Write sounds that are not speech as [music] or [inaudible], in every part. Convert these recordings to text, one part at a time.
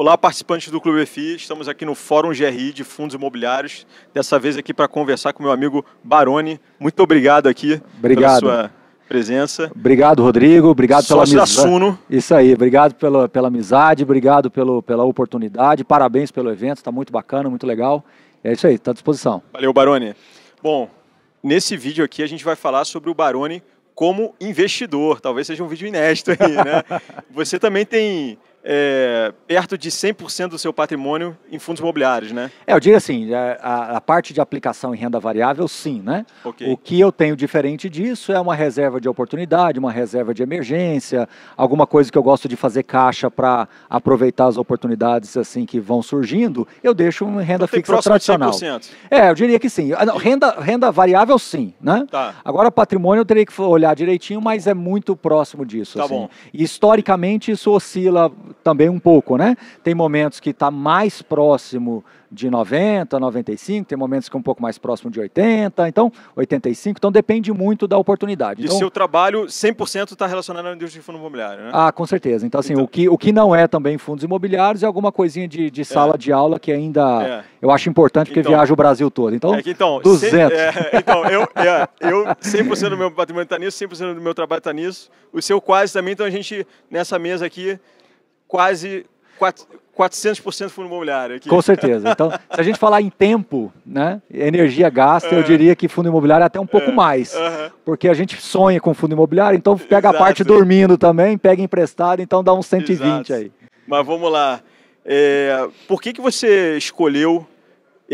Olá, participantes do Clube EFI. Estamos aqui no Fórum GRI de Fundos Imobiliários. Dessa vez aqui para conversar com meu amigo Baroni. Muito obrigado aqui obrigado. pela sua presença. Obrigado, Rodrigo. Obrigado Sócio pela amizade. Suno. Isso aí. Obrigado pela, pela amizade, obrigado pelo, pela oportunidade. Parabéns pelo evento. Está muito bacana, muito legal. É isso aí. Está à disposição. Valeu, Baroni. Bom, nesse vídeo aqui a gente vai falar sobre o Baroni como investidor. Talvez seja um vídeo inédito aí, né? [laughs] Você também tem é, perto de 100% do seu patrimônio em fundos imobiliários, né? É, eu diria assim, é, a, a parte de aplicação em renda variável, sim, né? Okay. O que eu tenho diferente disso é uma reserva de oportunidade, uma reserva de emergência, alguma coisa que eu gosto de fazer caixa para aproveitar as oportunidades assim que vão surgindo, eu deixo em renda então, fixa tradicional. De 100%. É, eu diria que sim. Ah, renda, renda variável, sim, né? Tá. Agora, patrimônio eu teria que olhar direitinho, mas é muito próximo disso. Tá assim. bom. E, historicamente, isso oscila também um pouco, né? Tem momentos que está mais próximo de 90, 95, tem momentos que é um pouco mais próximo de 80, então 85, então depende muito da oportunidade. E então, seu trabalho 100% está relacionado à indústria de fundo imobiliário, né? Ah, com certeza. Então assim, então... O, que, o que não é também fundos imobiliários é alguma coisinha de, de é. sala é. de aula que ainda é. eu acho importante porque então, viaja o Brasil todo. Então, é que, então 200. Se, é, então, eu, é, eu 100% do meu patrimônio está nisso, 100% do meu trabalho está nisso, o seu quase também, então a gente nessa mesa aqui quase 400% fundo imobiliário. Aqui. Com certeza. Então, [laughs] se a gente falar em tempo, né, energia gasta, eu é. diria que fundo imobiliário é até um é. pouco mais. Porque a gente sonha com fundo imobiliário, então pega Exato. a parte dormindo também, pega emprestado, então dá uns 120 Exato. aí. Mas vamos lá. É, por que, que você escolheu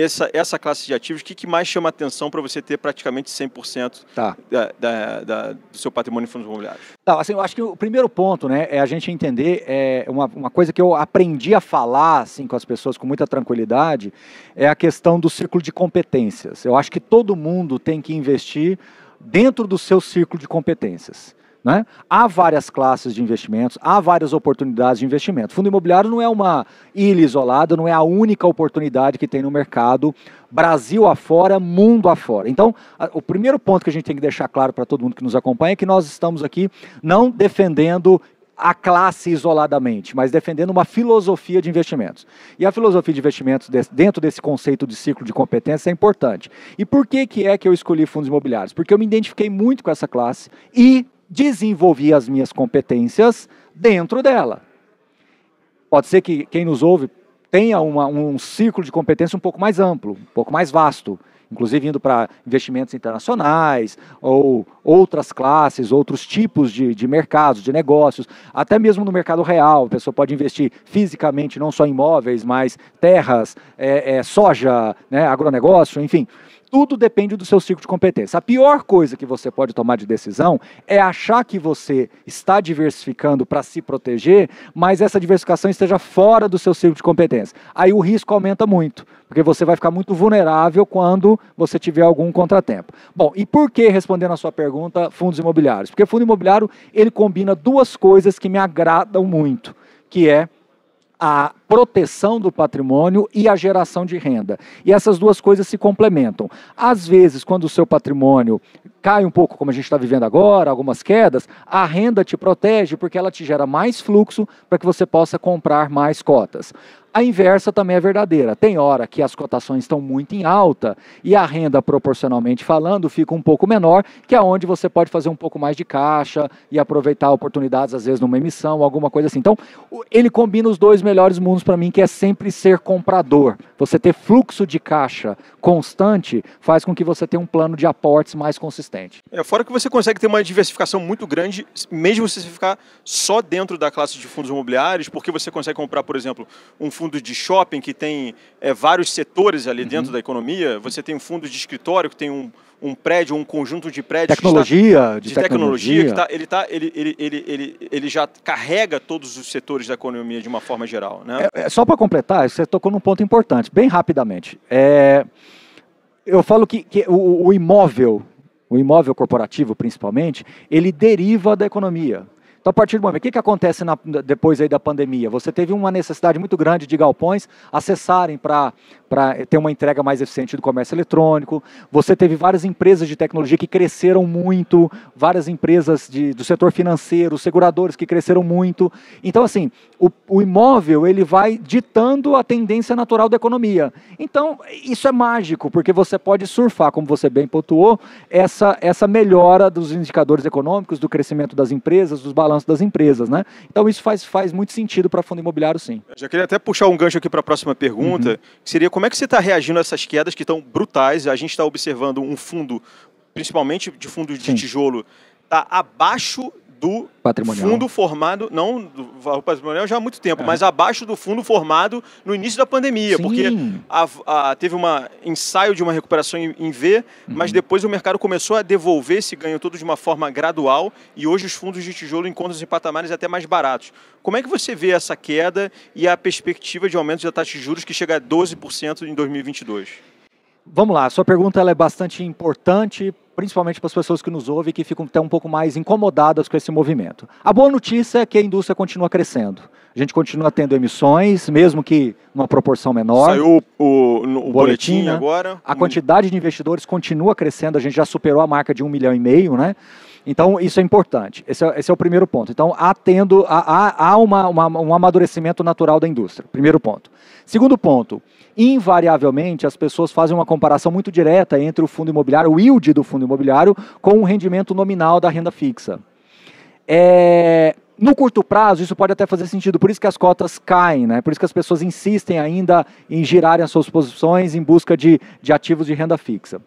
essa, essa classe de ativos, o que, que mais chama atenção para você ter praticamente 100% tá. da, da, da, do seu patrimônio em fundos imobiliários? Tá, assim, eu acho que o primeiro ponto né, é a gente entender é, uma, uma coisa que eu aprendi a falar assim, com as pessoas com muita tranquilidade, é a questão do círculo de competências. Eu acho que todo mundo tem que investir dentro do seu círculo de competências. Né? Há várias classes de investimentos, há várias oportunidades de investimento. Fundo imobiliário não é uma ilha isolada, não é a única oportunidade que tem no mercado, Brasil afora, mundo afora. Então, a, o primeiro ponto que a gente tem que deixar claro para todo mundo que nos acompanha é que nós estamos aqui não defendendo a classe isoladamente, mas defendendo uma filosofia de investimentos. E a filosofia de investimentos dentro desse conceito de ciclo de competência é importante. E por que, que é que eu escolhi fundos imobiliários? Porque eu me identifiquei muito com essa classe e desenvolvi as minhas competências dentro dela. Pode ser que quem nos ouve tenha uma, um ciclo de competência um pouco mais amplo, um pouco mais vasto, inclusive indo para investimentos internacionais ou outras classes, outros tipos de, de mercados, de negócios, até mesmo no mercado real. A pessoa pode investir fisicamente, não só imóveis, mas terras, é, é, soja, né, agronegócio, enfim. Tudo depende do seu ciclo de competência. A pior coisa que você pode tomar de decisão é achar que você está diversificando para se proteger, mas essa diversificação esteja fora do seu ciclo de competência. Aí o risco aumenta muito, porque você vai ficar muito vulnerável quando você tiver algum contratempo. Bom, e por que, respondendo a sua pergunta, fundos imobiliários? Porque fundo imobiliário, ele combina duas coisas que me agradam muito, que é a proteção do patrimônio e a geração de renda. E essas duas coisas se complementam. Às vezes, quando o seu patrimônio cai um pouco, como a gente está vivendo agora, algumas quedas, a renda te protege porque ela te gera mais fluxo para que você possa comprar mais cotas. A inversa também é verdadeira. Tem hora que as cotações estão muito em alta e a renda, proporcionalmente falando, fica um pouco menor, que é onde você pode fazer um pouco mais de caixa e aproveitar oportunidades, às vezes, numa emissão, alguma coisa assim. Então, ele combina os dois melhores mundos para mim, que é sempre ser comprador. Você ter fluxo de caixa constante faz com que você tenha um plano de aportes mais consistente. É, fora que você consegue ter uma diversificação muito grande, mesmo se você ficar só dentro da classe de fundos imobiliários, porque você consegue comprar, por exemplo, um fundo fundo de shopping que tem é, vários setores ali uhum. dentro da economia, você tem um fundo de escritório que tem um, um prédio, um conjunto de prédios. Tecnologia, está, de, de, tecnologia. tecnologia. Tá, ele, está, ele, ele, ele, ele, ele já carrega todos os setores da economia de uma forma geral. Né? É, é só para completar, você tocou num ponto importante, bem rapidamente. É, eu falo que, que o, o imóvel, o imóvel corporativo principalmente, ele deriva da economia. Então, a partir do momento, o que, que acontece na, depois aí da pandemia? Você teve uma necessidade muito grande de galpões acessarem para ter uma entrega mais eficiente do comércio eletrônico. Você teve várias empresas de tecnologia que cresceram muito, várias empresas de, do setor financeiro, seguradores que cresceram muito. Então, assim, o, o imóvel ele vai ditando a tendência natural da economia. Então, isso é mágico, porque você pode surfar, como você bem pontuou, essa, essa melhora dos indicadores econômicos, do crescimento das empresas, dos balanços balanço das empresas, né? Então isso faz, faz muito sentido para fundo imobiliário, sim. Eu já queria até puxar um gancho aqui para a próxima pergunta, uhum. que seria como é que você está reagindo a essas quedas que estão brutais? A gente está observando um fundo, principalmente de fundo de sim. tijolo, está abaixo do fundo formado, não do valor patrimonial já há muito tempo, é. mas abaixo do fundo formado no início da pandemia, Sim. porque a, a, teve um ensaio de uma recuperação em, em V, uhum. mas depois o mercado começou a devolver esse ganho todo de uma forma gradual e hoje os fundos de tijolo encontram-se em patamares até mais baratos. Como é que você vê essa queda e a perspectiva de aumento da taxa de juros que chega a 12% em 2022? Vamos lá, sua pergunta é bastante importante principalmente para as pessoas que nos ouvem e que ficam até um pouco mais incomodadas com esse movimento. A boa notícia é que a indústria continua crescendo. A gente continua tendo emissões, mesmo que numa proporção menor. Saiu o, o, no, o boletim, boletim né? agora. A quantidade de investidores continua crescendo, a gente já superou a marca de um milhão e meio, né? Então, isso é importante. Esse é, esse é o primeiro ponto. Então, há, há, há uma, uma, um amadurecimento natural da indústria. Primeiro ponto. Segundo ponto, invariavelmente as pessoas fazem uma comparação muito direta entre o fundo imobiliário, o yield do fundo imobiliário, com o rendimento nominal da renda fixa. É, no curto prazo, isso pode até fazer sentido, por isso que as cotas caem, né? por isso que as pessoas insistem ainda em girarem as suas posições em busca de, de ativos de renda fixa.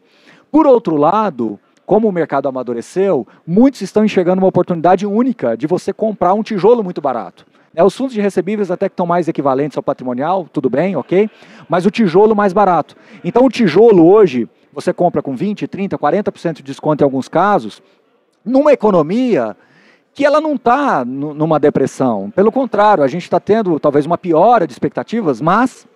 Por outro lado, como o mercado amadureceu, muitos estão enxergando uma oportunidade única de você comprar um tijolo muito barato. É, os fundos de recebíveis até que estão mais equivalentes ao patrimonial, tudo bem, ok? Mas o tijolo mais barato. Então o tijolo hoje, você compra com 20, 30, 40% de desconto em alguns casos, numa economia que ela não está numa depressão. Pelo contrário, a gente está tendo talvez uma piora de expectativas, mas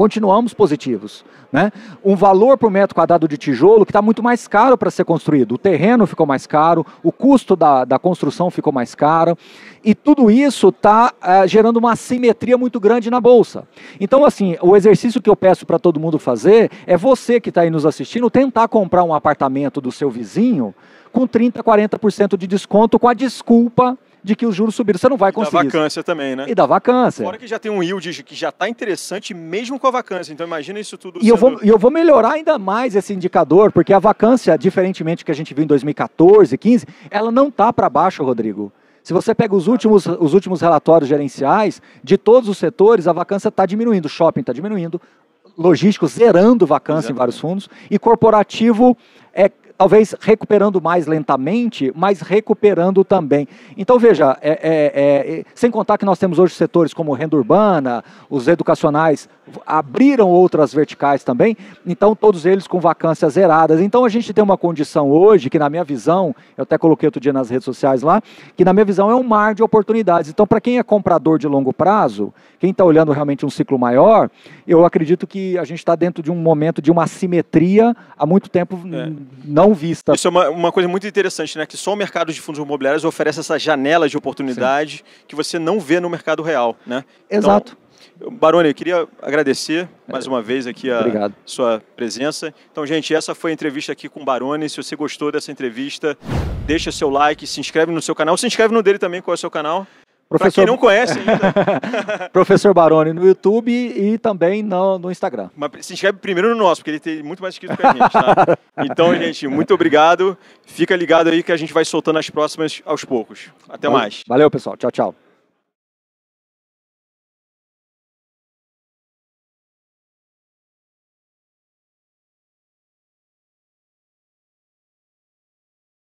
continuamos positivos. Né? Um valor por metro quadrado de tijolo que está muito mais caro para ser construído. O terreno ficou mais caro, o custo da, da construção ficou mais caro, e tudo isso está é, eh, gerando uma assimetria muito grande na Bolsa. Então, assim, o exercício que eu peço para todo mundo fazer é você que está aí nos assistindo tentar comprar um apartamento do seu vizinho com 30%, 40% de desconto com a desculpa de que os juros subiram. Você não vai conseguir. E da vacância isso. também, né? E da vacância. Fora que já tem um yield que já está interessante mesmo com a vacância. Então imagina isso tudo. E sendo... eu, vou, eu vou melhorar ainda mais esse indicador, porque a vacância, diferentemente do que a gente viu em 2014, 15, ela não está para baixo, Rodrigo. Se você pega os últimos, os últimos relatórios gerenciais de todos os setores, a vacância está diminuindo. Shopping está diminuindo, logístico zerando vacância Exatamente. em vários fundos e corporativo é, talvez recuperando mais lentamente, mas recuperando também. Então, veja, é, é, é, é, sem contar que nós temos hoje setores como renda urbana, os educacionais abriram outras verticais também, então todos eles com vacâncias zeradas. Então, a gente tem uma condição hoje que, na minha visão, eu até coloquei outro dia nas redes sociais lá, que na minha visão é um mar de oportunidades. Então, para quem é comprador de longo prazo, quem está olhando realmente um ciclo maior, eu acredito que a gente está dentro de um momento de uma assimetria há muito tempo é. não vista. Isso é uma, uma, coisa muito interessante, né? Que só o mercado de fundos imobiliários oferece essa janela de oportunidade Sim. que você não vê no mercado real, né? Então, Exato. Então, Barone, eu queria agradecer mais uma vez aqui a Obrigado. sua presença. Então, gente, essa foi a entrevista aqui com o Barone. Se você gostou dessa entrevista, deixa seu like, se inscreve no seu canal. Se inscreve no dele também, qual é o seu canal? Professor... Pra quem não conhece ainda. [laughs] professor Baroni no YouTube e também no, no, Instagram. Mas se inscreve primeiro no nosso, porque ele tem muito mais inscrito que a gente, tá? [laughs] Então, gente, muito obrigado. Fica ligado aí que a gente vai soltando as próximas aos poucos. Até Bom, mais. Valeu, pessoal. Tchau, tchau.